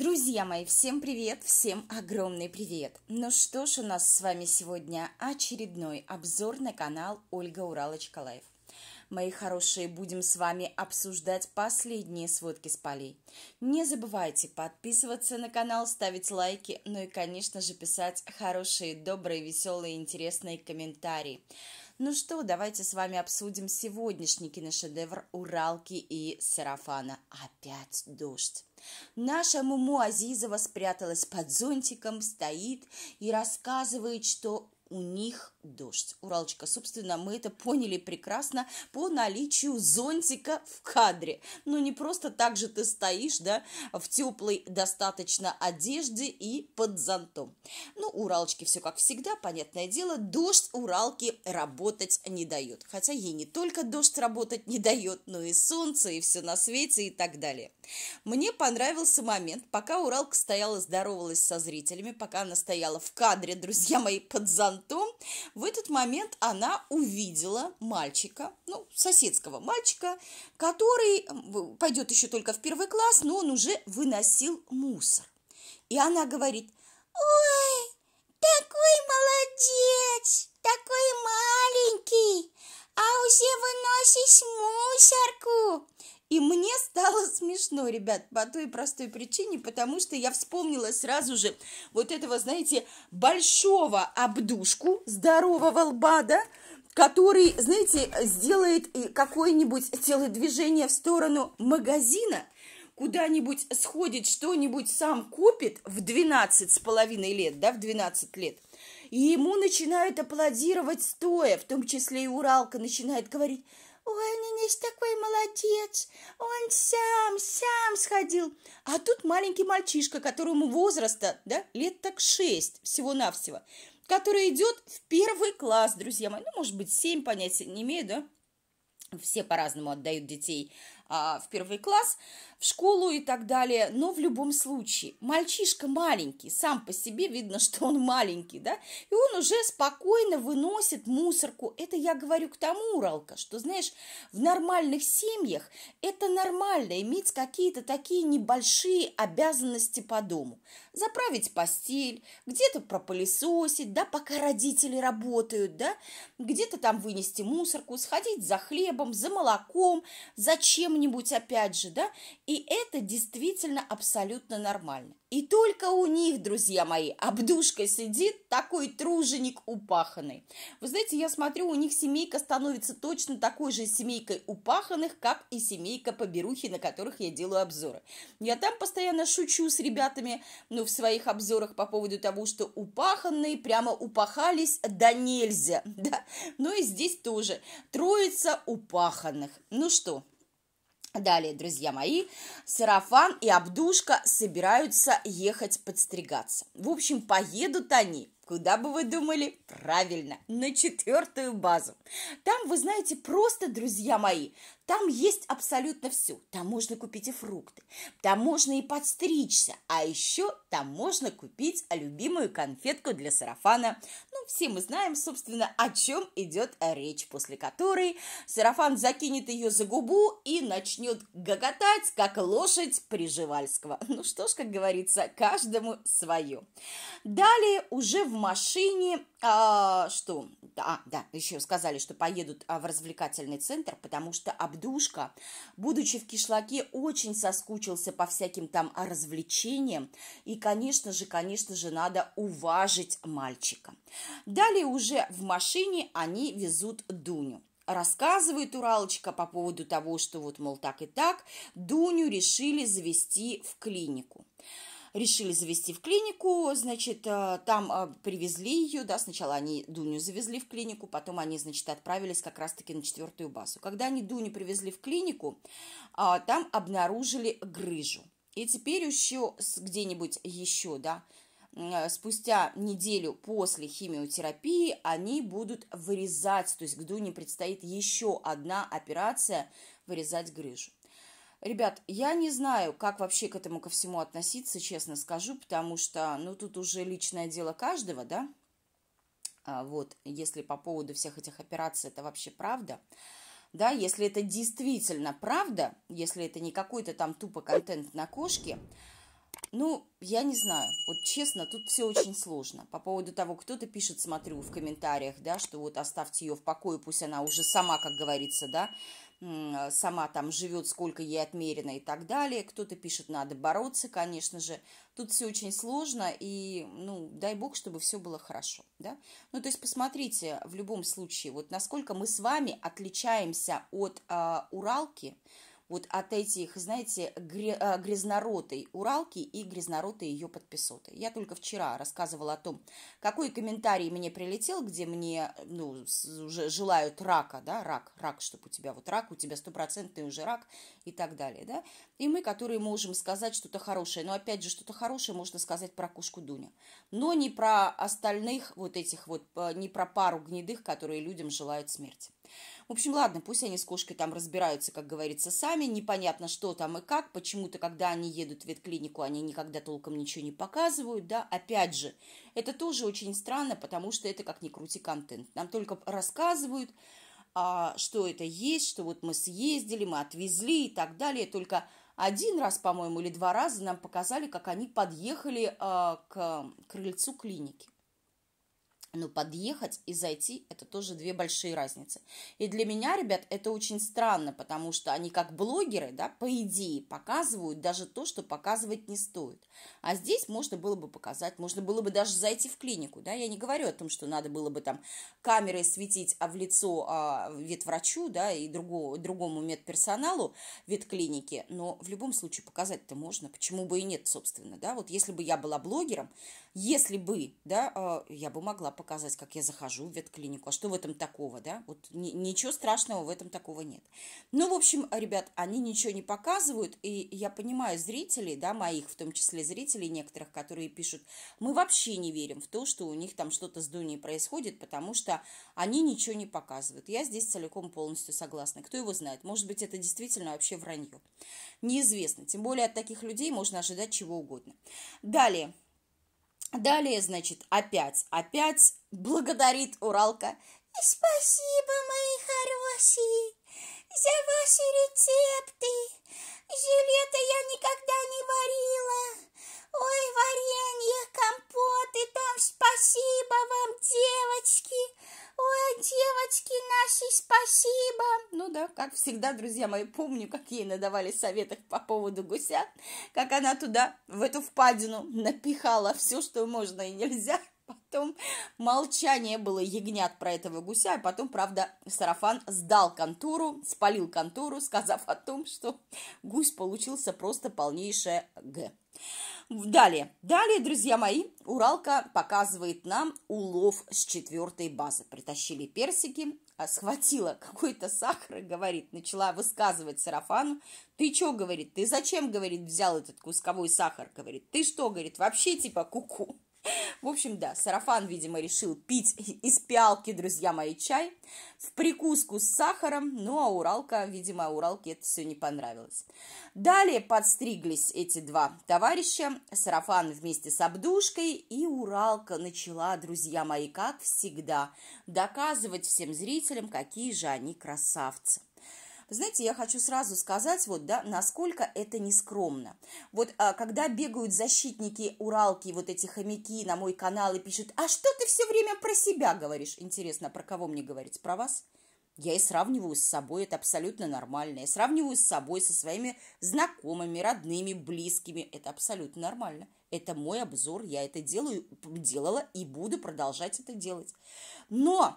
Друзья мои, всем привет, всем огромный привет! Ну что ж, у нас с вами сегодня очередной обзор на канал Ольга Уралочка Лайф. Мои хорошие, будем с вами обсуждать последние сводки с полей. Не забывайте подписываться на канал, ставить лайки, ну и, конечно же, писать хорошие, добрые, веселые, интересные комментарии. Ну что, давайте с вами обсудим сегодняшний киношедевр «Уралки и Серафана. Опять дождь. Наша Муму Азизова спряталась под зонтиком, стоит и рассказывает, что у них дождь. Уралочка, собственно, мы это поняли прекрасно по наличию зонтика в кадре. Ну, не просто так же ты стоишь, да, в теплой достаточно одежде и под зонтом. Ну, Уралочки все как всегда, понятное дело, дождь Уралки работать не дает. Хотя ей не только дождь работать не дает, но и солнце, и все на свете, и так далее. Мне понравился момент, пока Уралка стояла, здоровалась со зрителями, пока она стояла в кадре, друзья мои, под зонтом, Антон. В этот момент она увидела мальчика, ну, соседского мальчика, который пойдет еще только в первый класс, но он уже выносил мусор. И она говорит, ой, такой молодец, такой маленький, а уже выносишь мусорку. И мне стало смешно, ребят, по той простой причине, потому что я вспомнила сразу же вот этого, знаете, большого обдушку здорового лбада, который, знаете, сделает э, какое-нибудь телодвижение в сторону магазина, куда-нибудь сходит, что-нибудь сам купит в 12 с половиной лет, да, в 12 лет, и ему начинают аплодировать стоя, в том числе и Уралка начинает говорить – Борис такой молодец, он сам, сам сходил. А тут маленький мальчишка, которому возраста, да, лет так шесть всего-навсего, который идет в первый класс, друзья мои, ну, может быть, семь, понятия не имею, да, все по-разному отдают детей а, в первый класс, в школу и так далее. Но в любом случае, мальчишка маленький, сам по себе видно, что он маленький, да, и он уже спокойно выносит мусорку. Это я говорю к тому, Уралка, что, знаешь, в нормальных семьях это нормально иметь какие-то такие небольшие обязанности по дому заправить постель, где-то пропылесосить, да, пока родители работают, да, где-то там вынести мусорку, сходить за хлебом, за молоком, за чем-нибудь опять же, да, и это действительно абсолютно нормально. И только у них, друзья мои, обдушка сидит, такой труженик упаханный. Вы знаете, я смотрю, у них семейка становится точно такой же семейкой упаханных, как и семейка поберухи, на которых я делаю обзоры. Я там постоянно шучу с ребятами, ну, в своих обзорах по поводу того, что упаханные прямо упахались да нельзя, да. Ну и здесь тоже. Троица упаханных. Ну что, Далее, друзья мои, Сарафан и Абдушка собираются ехать подстригаться. В общем, поедут они Куда бы вы думали? Правильно, на четвертую базу. Там, вы знаете, просто, друзья мои, там есть абсолютно все. Там можно купить и фрукты, там можно и подстричься, а еще там можно купить любимую конфетку для сарафана. Ну, все мы знаем, собственно, о чем идет речь, после которой сарафан закинет ее за губу и начнет гоготать, как лошадь Приживальского. Ну что ж, как говорится, каждому свое. Далее уже в машине, а, что, а, да, еще сказали, что поедут а, в развлекательный центр, потому что Абдушка, будучи в кишлаке, очень соскучился по всяким там развлечениям, и, конечно же, конечно же, надо уважить мальчика. Далее уже в машине они везут Дуню рассказывает Уралочка по поводу того, что вот, мол, так и так, Дуню решили завести в клинику решили завести в клинику, значит, э, там э, привезли ее, да, сначала они Дуню завезли в клинику, потом они, значит, отправились как раз-таки на четвертую базу. Когда они Дуню привезли в клинику, а, там обнаружили грыжу. И теперь еще где-нибудь еще, да, э, спустя неделю после химиотерапии они будут вырезать, то есть к Дуне предстоит еще одна операция вырезать грыжу. Ребят, я не знаю, как вообще к этому ко всему относиться, честно скажу, потому что, ну, тут уже личное дело каждого, да? А, вот, если по поводу всех этих операций это вообще правда, да, если это действительно правда, если это не какой-то там тупо контент на кошке, ну, я не знаю, вот честно, тут все очень сложно. По поводу того, кто-то пишет, смотрю в комментариях, да, что вот оставьте ее в покое, пусть она уже сама, как говорится, да, а, сама там живет, сколько ей отмерено и так далее. Кто-то пишет, надо бороться, конечно же. Тут все очень сложно, и, ну, дай бог, чтобы все было хорошо, да. Ну, то есть посмотрите в любом случае, вот насколько мы с вами отличаемся от э, Уралки – вот от этих, знаете, а, грязноротой Уралки и грязноротой ее подписоты. Я только вчера рассказывала о том, какой комментарий мне прилетел, где мне, ну, уже желают рака, да, рак, рак, чтобы у тебя вот рак, у тебя стопроцентный уже рак и так далее, да. И мы, которые можем сказать что-то хорошее, но опять же, что-то хорошее можно сказать про кушку Дуня, но не про остальных вот этих вот, э, не про пару гнедых, которые людям желают смерти. В общем, ладно, пусть они с кошкой там разбираются, как говорится, сами. Непонятно, что там и как. Почему-то, когда они едут в ветклинику, они никогда толком ничего не показывают, да. Опять же, это тоже очень странно, потому что это как ни крути контент. Нам только рассказывают, а, что это есть, что вот мы съездили, мы отвезли и так далее. Только один раз, по-моему, или два раза нам показали, как они подъехали а, к крыльцу клиники. Но ну, подъехать и зайти – это тоже две большие разницы. И для меня, ребят, это очень странно, потому что они как блогеры, да, по идее, показывают даже то, что показывать не стоит. А здесь можно было бы показать, можно было бы даже зайти в клинику, да. Я не говорю о том, что надо было бы там камерой светить а в лицо а, ветврачу, да, и другому, другому медперсоналу ветклиники, но в любом случае показать-то можно, почему бы и нет, собственно, да. Вот если бы я была блогером, если бы, да, а, я бы могла показать показать, как я захожу в ветклинику. А что в этом такого, да? Вот ничего страшного в этом такого нет. Ну, в общем, ребят, они ничего не показывают, и я понимаю зрителей, да, моих, в том числе зрителей некоторых, которые пишут, мы вообще не верим в то, что у них там что-то с Дуней происходит, потому что они ничего не показывают. Я здесь целиком полностью согласна. Кто его знает? Может быть, это действительно вообще вранье. Неизвестно. Тем более от таких людей можно ожидать чего угодно. Далее. Далее, значит, опять, опять благодарит Уралка. спасибо, мои хорошие, за ваши рецепты. Жилета я никогда не варила. Ой, варенье, компоты там, спасибо вам, девочки. Ой, девочки наши, спасибо. Ну да, как всегда, друзья мои, помню, как ей надавали советов по поводу гуся как она туда, в эту впадину, напихала все, что можно и нельзя. Потом молчание было ягнят про этого гуся, а потом, правда, Сарафан сдал контуру, спалил контуру, сказав о том, что гусь получился просто полнейшее «г». Далее, далее, друзья мои, Уралка показывает нам улов с четвертой базы. Притащили персики, а, схватила какой-то сахар и говорит, начала высказывать сарафану, ты что говорит, ты зачем, говорит, взял этот кусковой сахар, говорит, ты что, говорит, вообще типа куку? -ку? В общем, да, сарафан, видимо, решил пить из пиалки, друзья мои, чай в прикуску с сахаром, ну а Уралка, видимо, Уралке это все не понравилось. Далее подстриглись эти два товарища, сарафан вместе с обдушкой, и Уралка начала, друзья мои, как всегда, доказывать всем зрителям, какие же они красавцы. Знаете, я хочу сразу сказать, вот, да, насколько это нескромно. Вот а, когда бегают защитники Уралки, вот эти хомяки на мой канал и пишут, а что ты все время про себя говоришь? Интересно, а про кого мне говорить? Про вас? Я и сравниваю с собой, это абсолютно нормально. Я сравниваю с собой, со своими знакомыми, родными, близкими. Это абсолютно нормально. Это мой обзор, я это делаю, делала и буду продолжать это делать. Но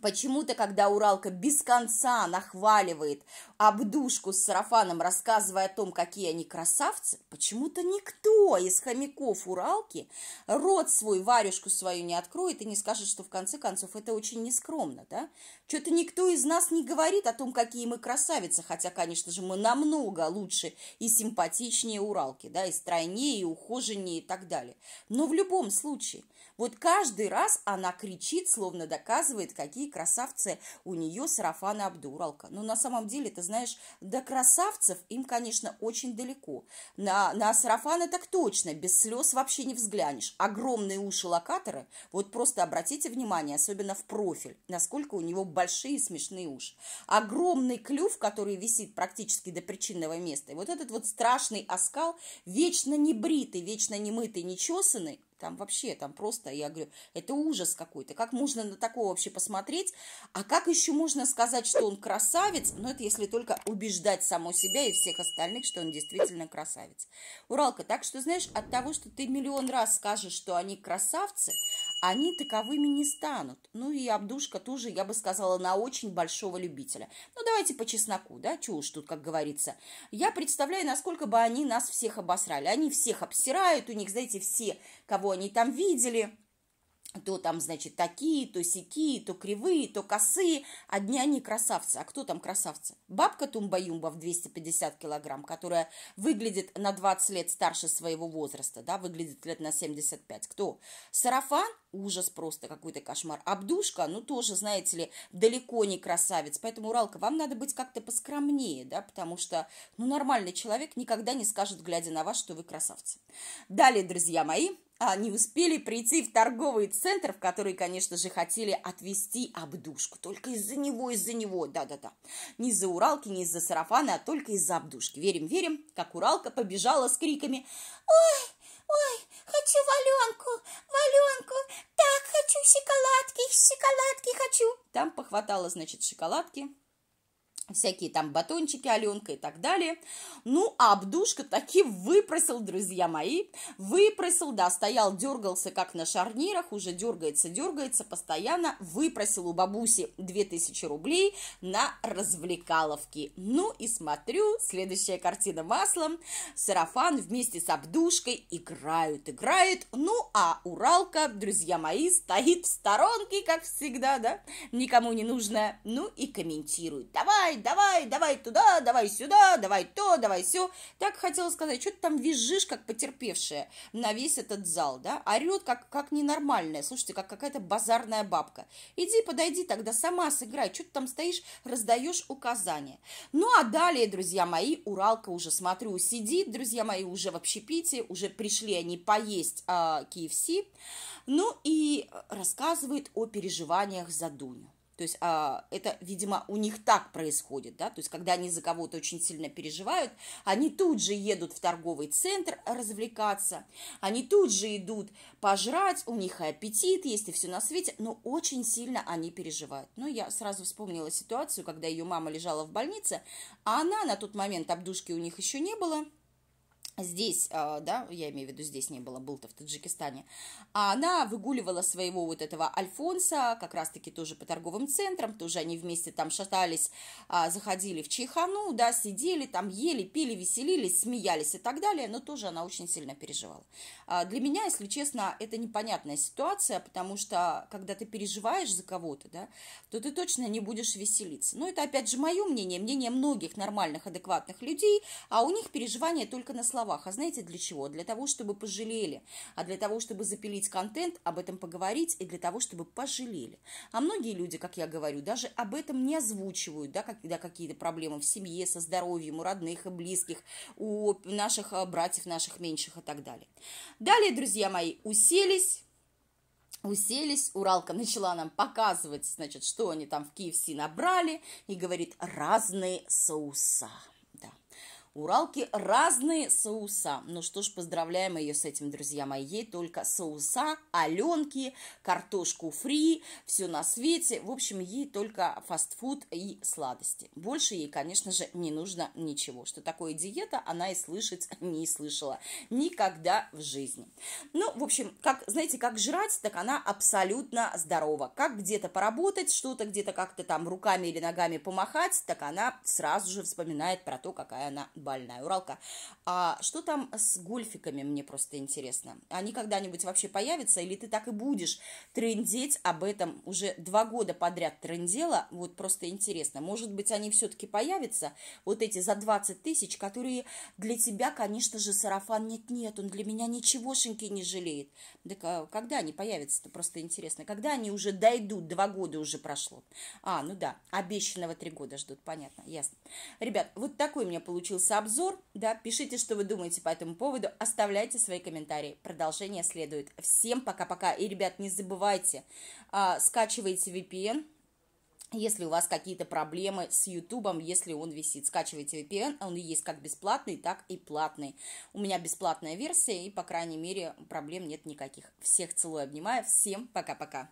Почему-то, когда Уралка без конца нахваливает обдушку с сарафаном, рассказывая о том, какие они красавцы, почему-то никто из хомяков Уралки рот свой, варежку свою не откроет и не скажет, что в конце концов это очень нескромно, да? Что-то никто из нас не говорит о том, какие мы красавицы, хотя, конечно же, мы намного лучше и симпатичнее Уралки, да, и стройнее, и ухоженнее и так далее. Но в любом случае, вот каждый раз она кричит, словно доказывает, какие какие красавцы у нее сарафан и обдуралка. Но ну, на самом деле, ты знаешь, до красавцев им, конечно, очень далеко. На, на сарафаны так точно, без слез вообще не взглянешь. Огромные уши локаторы, вот просто обратите внимание, особенно в профиль, насколько у него большие смешные уши. Огромный клюв, который висит практически до причинного места. И вот этот вот страшный оскал, вечно небритый, вечно немытый, нечесанный, там вообще, там просто, я говорю, это ужас какой-то. Как можно на такого вообще посмотреть? А как еще можно сказать, что он красавец? Ну, это если только убеждать саму себя и всех остальных, что он действительно красавец. Уралка, так что, знаешь, от того, что ты миллион раз скажешь, что они красавцы, они таковыми не станут. Ну, и обдушка тоже, я бы сказала, на очень большого любителя. Ну, давайте по чесноку, да, Чего чушь тут, как говорится. Я представляю, насколько бы они нас всех обосрали. Они всех обсирают, у них, знаете, все, кого они там видели, то там, значит, такие, то сякие, то кривые, то косые. Одни они красавцы. А кто там красавцы? Бабка Тумба-Юмба в 250 килограмм, которая выглядит на 20 лет старше своего возраста, да, выглядит лет на 75. Кто? Сарафан? Ужас просто, какой-то кошмар. Абдушка? Ну, тоже, знаете ли, далеко не красавец. Поэтому, Уралка, вам надо быть как-то поскромнее, да, потому что, ну, нормальный человек никогда не скажет, глядя на вас, что вы красавцы. Далее, друзья мои, а не успели прийти в торговый центр, в который, конечно же, хотели отвезти обдушку. Только из-за него, из-за него, да-да-да. Не из-за Уралки, не из-за сарафана, а только из-за обдушки. Верим, верим, как Уралка побежала с криками «Ой, ой, хочу валенку, валенку, так хочу шоколадки, шоколадки хочу!» Там похватало, значит, шоколадки, всякие там батончики Аленка и так далее. Ну, а Абдушка таки выпросил, друзья мои, выпросил, да, стоял, дергался, как на шарнирах, уже дергается, дергается постоянно, выпросил у бабуси 2000 рублей на развлекаловки. Ну и смотрю, следующая картина маслом, сарафан вместе с Абдушкой играют, играют, ну а Уралка, друзья мои, стоит в сторонке, как всегда, да, никому не нужная, ну и комментирует, давай, давай, давай туда, давай сюда, давай то, давай все. Так хотела сказать, что ты там визжишь, как потерпевшая на весь этот зал, да, орет, как, как ненормальная, слушайте, как какая-то базарная бабка. Иди, подойди тогда, сама сыграй, что ты там стоишь, раздаешь указания. Ну, а далее, друзья мои, Уралка уже, смотрю, сидит, друзья мои, уже в общепите, уже пришли они поесть а, KFC, ну и рассказывает о переживаниях за Дуню. То есть а, это, видимо, у них так происходит, да, то есть когда они за кого-то очень сильно переживают, они тут же едут в торговый центр развлекаться, они тут же идут пожрать, у них и аппетит есть, и все на свете, но очень сильно они переживают. Ну, я сразу вспомнила ситуацию, когда ее мама лежала в больнице, а она на тот момент, обдушки у них еще не было – здесь, а, да, я имею в виду, здесь не было, был-то в Таджикистане, а она выгуливала своего вот этого Альфонса, как раз-таки тоже по торговым центрам, тоже они вместе там шатались, а, заходили в Чайхану, да, сидели там, ели, пили, веселились, смеялись и так далее, но тоже она очень сильно переживала. А, для меня, если честно, это непонятная ситуация, потому что, когда ты переживаешь за кого-то, да, то ты точно не будешь веселиться. Но это, опять же, мое мнение, мнение многих нормальных, адекватных людей, а у них переживания только на словах словах. А знаете для чего? Для того, чтобы пожалели, а для того, чтобы запилить контент, об этом поговорить и для того, чтобы пожалели. А многие люди, как я говорю, даже об этом не озвучивают, да, когда какие-то проблемы в семье, со здоровьем, у родных и близких, у наших э, братьев, наших меньших и так далее. Далее, друзья мои, уселись, уселись, Уралка начала нам показывать, значит, что они там в KFC набрали, и говорит, разные соуса. Уралки разные соуса. Ну что ж, поздравляем ее с этим, друзья мои. Ей только соуса, аленки, картошку фри, все на свете. В общем, ей только фастфуд и сладости. Больше ей, конечно же, не нужно ничего. Что такое диета, она и слышать не слышала никогда в жизни. Ну, в общем, как, знаете, как жрать, так она абсолютно здорова. Как где-то поработать, что-то где-то как-то там руками или ногами помахать, так она сразу же вспоминает про то, какая она Больная Уралка. А что там с гольфиками, мне просто интересно. Они когда-нибудь вообще появятся, или ты так и будешь трендеть об этом уже два года подряд трендела? Вот просто интересно. Может быть, они все-таки появятся, вот эти за 20 тысяч, которые для тебя, конечно же, сарафан нет-нет, он для меня ничегошеньки не жалеет. Так а когда они появятся Это просто интересно. Когда они уже дойдут, два года уже прошло. А, ну да, обещанного три года ждут, понятно, ясно. Ребят, вот такой у меня получился нравится обзор, да, пишите, что вы думаете по этому поводу, оставляйте свои комментарии. Продолжение следует. Всем пока-пока. И, ребят, не забывайте, э, скачивайте VPN, если у вас какие-то проблемы с Ютубом, если он висит, скачивайте VPN, он есть как бесплатный, так и платный. У меня бесплатная версия, и, по крайней мере, проблем нет никаких. Всех целую, обнимаю, всем пока-пока.